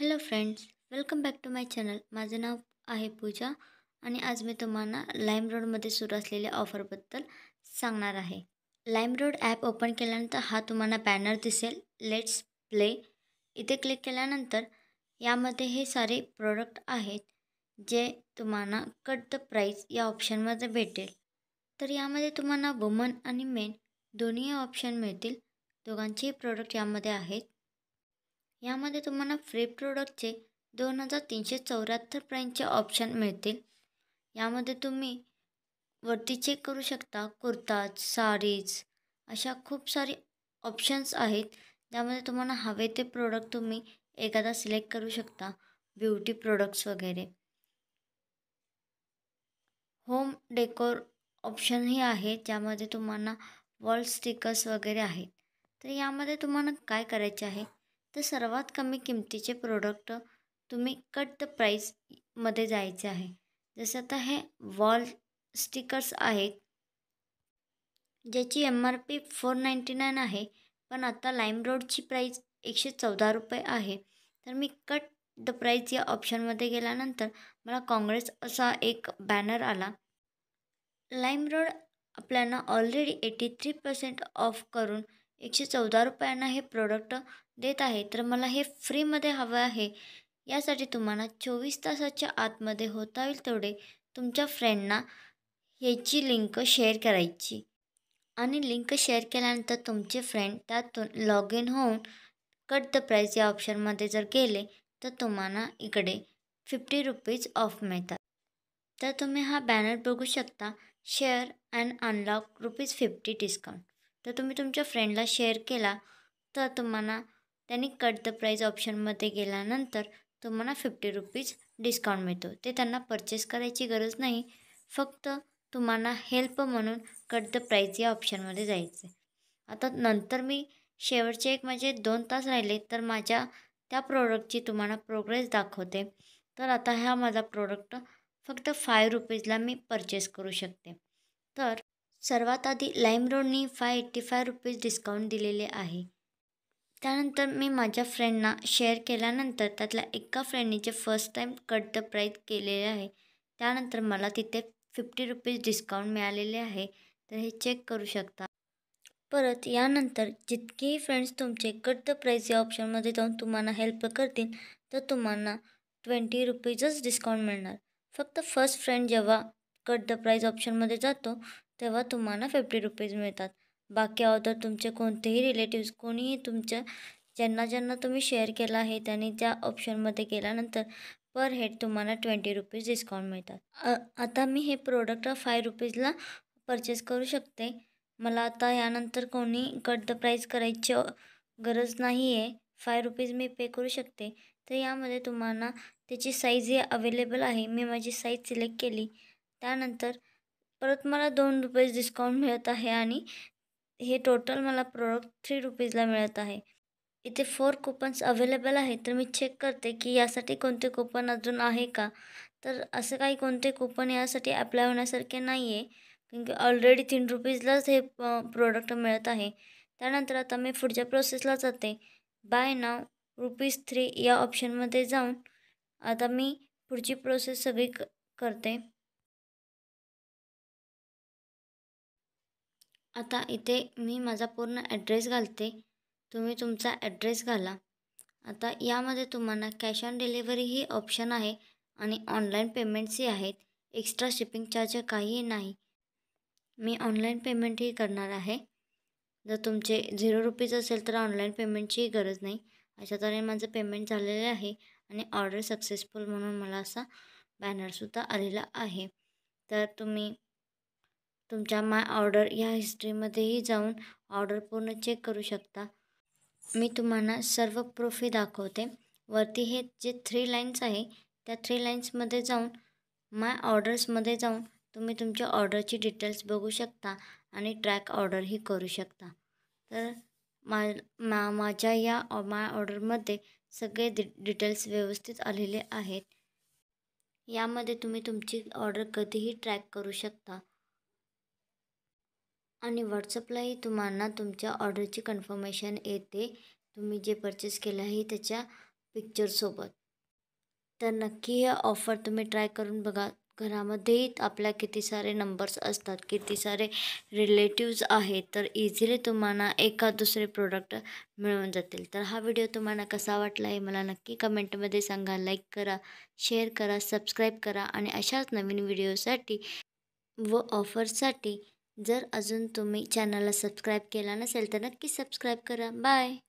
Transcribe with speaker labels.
Speaker 1: hello friends welcome back to my channel माझं नाव आहे पूजा आणि आज मी तुम्हाला लाईमरोडमध्ये सुरू असलेल्या ऑफरबद्दल सांगणार आहे लाईमरोड ॲप ओपन केल्यानंतर हा तुम्हाला बॅनर दिसेल लेट्स प्ले इथे क्लिक केल्यानंतर यामध्ये हे सारे प्रोडक्ट आहेत जे तुम्हाला कट द प्राईस या ऑप्शनमध्ये भेटेल तर यामध्ये तुम्हाला वुमन आणि मेन दोन्ही ऑप्शन मिळतील दोघांचेही प्रोडक्ट यामध्ये आहेत यामध्ये तुम्हाला फ्री प्रोडक्टचे दोन हजार तीनशे चौऱ्याहत्तर पर्यंतचे ऑप्शन मिळतील यामध्ये तुम्ही वरती चेक करू शकता कुर्ताज साडीज अशा खूप सारी ऑप्शन्स आहेत ज्यामध्ये तुम्हाला हवे ते प्रोडक्ट तुम्ही एखादा सिलेक्ट करू शकता ब्युटी प्रोडक्ट्स वगैरे होम डेकोर ऑप्शनही आहे ज्यामध्ये तुम्हाला वॉल स्टिकर्स वगैरे आहेत तर यामध्ये तुम्हाला काय करायचे आहे तर सर्वात कमी किमतीचे प्रोडक्ट तुम्ही कट द प्राईसमध्ये जायचे आहे जसं आता हे वॉल स्टिकर्स आहेत ज्याची M R P four ninety nine आहे पण आता लाईमरोडची प्राईस एकशे चौदा रुपये आहे तर मी कट द प्राईज या ऑप्शनमध्ये गेल्यानंतर मला काँग्रेस असा एक बॅनर आला लाईमरोड आपल्याला already eighty three percent off करून एकशे चौदा रुपयांना हे प्रोडक्ट देत आहे तर मला हे फ्रीमध्ये हवं आहे यासाठी तुम्हाला चोवीस तासाच्या आतमध्ये होता येईल तेवढे तुमच्या फ्रेंडना ह्याची लिंक शेअर करायची आणि लिंक शेअर केल्यानंतर तुमचे फ्रेंड त्यातून लॉग इन होऊन कट द प्राईज या ऑप्शनमध्ये जर गेले तर तुम्हाला इकडे फिफ्टी रुपीज ऑफ मिळतात तर तुम्ही हा बॅनर बघू शकता share and unlock rupees fifty discount तर तुम्ही तुमच्या फ्रेंडला शेअर केला तर तुम्हाला त्यांनी कट द प्राईज ऑप्शनमध्ये गेल्यानंतर तुम्हाला फिफ्टी रुपीज डिस्काउंट मिळतो ते त्यांना परचेस करायची गरज नाही फक्त तुम्हाला हेल्प म्हणून कट द प्राईज या ऑप्शनमध्ये जायचं आता नंतर मी शेवटचे एक म्हणजे दोन तास राहिले तर माझ्या त्या प्रोडक्टची तुम्हाला प्रोग्रेस दाखवते तर आता हा माझा प्रोडक्ट फक्त फाय रुपीजला मी परचेस करू शकते तर सर्वात आधी लाईमरोडनी five eighty five rupees discount दिलेले आहे त्यानंतर मी माझ्या फ्रेंडना शेअर केल्यानंतर त्यातल्या एका फ्रेंडनीचे first time cut the price केलेले आहे त्यानंतर मला तिथे फिफ्टी रुपीज डिस्काउंट मिळालेले आहे तर हे चेक करू शकता परत यानंतर जितकेही फ्रेंड्स तुमचे कट द प्राईज या ऑप्शनमध्ये जाऊन तुम्हाला हेल्प करतील तर तुम्हाला ट्वेंटी रुपीजच डिस्काउंट मिळणार फक्त फर्स्ट फ्रेंड जेव्हा कट द प्राईज ऑप्शनमध्ये जातो तेव्हा तुम्हाला फिफ्टी रुपीज मिळतात बाकी अगोदर तुमचे कोणतेही रिलेटिव्स कोणीही तुमच्या ज्यांना ज्यांना तुम्ही शेअर केला आहे त्यांनी त्या ऑप्शनमध्ये केल्यानंतर पर हेड तुम्हाला ट्वेंटी रुपीज डिस्काउंट मिळतात आता मी हे प्रोडक्ट फाय रुपीजला परचेस करू शकते मला आता यानंतर कोणी कट द प्राईस करायची गरज नाही आहे फाय रुपीज मी पे करू शकते तर यामध्ये तुम्हाला त्याची साईज ही अवेलेबल आहे मी माझी साईज सिलेक्ट केली त्यानंतर परत मला दोन रुपीज डिस्काउंट मिळत आहे आणि हे टोटल मला प्रोडक्ट थ्री रुपीजला मिळत आहे इथे फोर कूपन्स अवेलेबल आहे तर मी चेक करते की यासाठी कोणते कूपन अजून आहे का तर असं काही कोणते कूपन यासाठी अप्लाय होण्यासारखे नाही आहे कारण की ऑलरेडी तीन रुपीजलाच हे प्रोडक्ट मिळत आहे त्यानंतर आता मी पुढच्या प्रोसेसला जाते बाय नाव रुपीज थ्री या ऑप्शनमध्ये जाऊन आता मी पुढची प्रोसेस सगळी क करते आता इथे मी माझा पूर्ण ॲड्रेस घालते तुम्ही तुमचा ॲड्रेस घाला आता यामध्ये तुम्हाला कॅश ऑन डिलिव्हरी ही ऑप्शन आहे आणि ऑनलाईन पेमेंट्सही आहेत एक्स्ट्रा शिपिंग चार्ज काहीही नाही मी ऑनलाईन पेमेंटही करणार आहे जर तुमचे झिरो रुपीज असेल तर ऑनलाईन पेमेंटचीही गरज नाही अशा तऱ्हेने माझं पेमेंट झालेलं आहे आणि ऑर्डर सक्सेसफुल म्हणून मला असा बॅनरसुद्धा आलेला आहे तर तुम्ही तुमच्या माय ऑर्डर या हिस्ट्रीमध्येही जाऊन ऑर्डर पूर्ण चेक करू शकता मी तुम्हाला सर्व प्रूफही दाखवते वरती हे जे थ्री लाईन्स आहे त्या थ्री लाईन्समध्ये जाऊन माय ऑर्डर्समध्ये जाऊन तुम्ही तुमच्या ऑर्डरची डिटेल्स बघू शकता आणि ट्रॅक ऑर्डरही करू शकता तर मा माझ्या या माय ऑर्डरमध्ये सगळे डि डिटेल्स व्यवस्थित आलेले आहेत यामध्ये तुम्ही तुमची ऑर्डर कधीही ट्रॅक करू शकता आणि व्हॉट्सअपलाही तुम्हाला तुमच्या ऑर्डरची कन्फर्मेशन येते तुम्ही जे परचेस केलं आहे त्याच्या पिक्चरसोबत तर नक्की हे ऑफर तुम्ही ट्राय करून बघा घरामध्येही आपल्या किती सारे नंबर्स असतात किती सारे रिलेटिव्ज आहेत तर इझिली तुम्हाला एका दुसरे प्रोडक्ट मिळून जातील तर हा व्हिडिओ तुम्हाला कसा वाटला हे मला नक्की कमेंटमध्ये सांगा लाईक करा शेअर करा सबस्क्राईब करा आणि अशाच नवीन व्हिडिओसाठी व ऑफरसाठी जर अजून तुम्ही चॅनलला सबस्क्राईब केला नसेल तर नक्की सबस्क्राईब करा बाय